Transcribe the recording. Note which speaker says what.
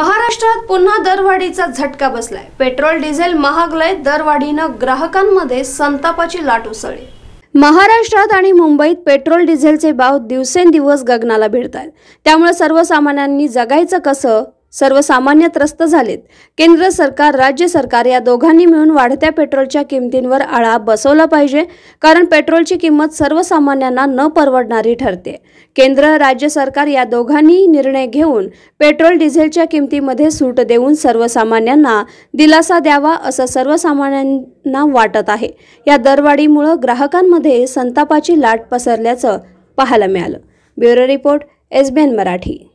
Speaker 1: महाराष्ट्रात पुन्हा दरवाढीचा झटका बसलाय पेट्रोल डिझेल महागलय दरवाढीनं ग्राहकांमध्ये संतापाची लाट उसळली महाराष्ट्रात आणि मुंबईत पेट्रोल डिझेलचे भाव दिवसेंदिवस गगनाला भिडत आहेत त्यामुळे सर्वसामान्यांनी जगायचं कसं सर्वसामान्य त्रस्त झालेत केंद्र सरकार राज्य सरकार या दोघांनी मिळून वाढत्या पेट्रोलच्या किमतींवर आळा बसवला पाहिजे कारण पेट्रोलची किंमत सर्वसामान्यांना न परवडणारी ठरते केंद्र राज्य सरकार या दोघांनी निर्णय घेऊन पेट्रोल डिझेलच्या किमतीमध्ये सूट देऊन सर्वसामान्यांना दिलासा द्यावा असं सर्वसामान्यांना वाटत आहे या दरवाढीमुळं ग्राहकांमध्ये संतापाची लाट पसरल्याचं पाहायला मिळालं ब्युरो रिपोर्ट एसबीएन मराठी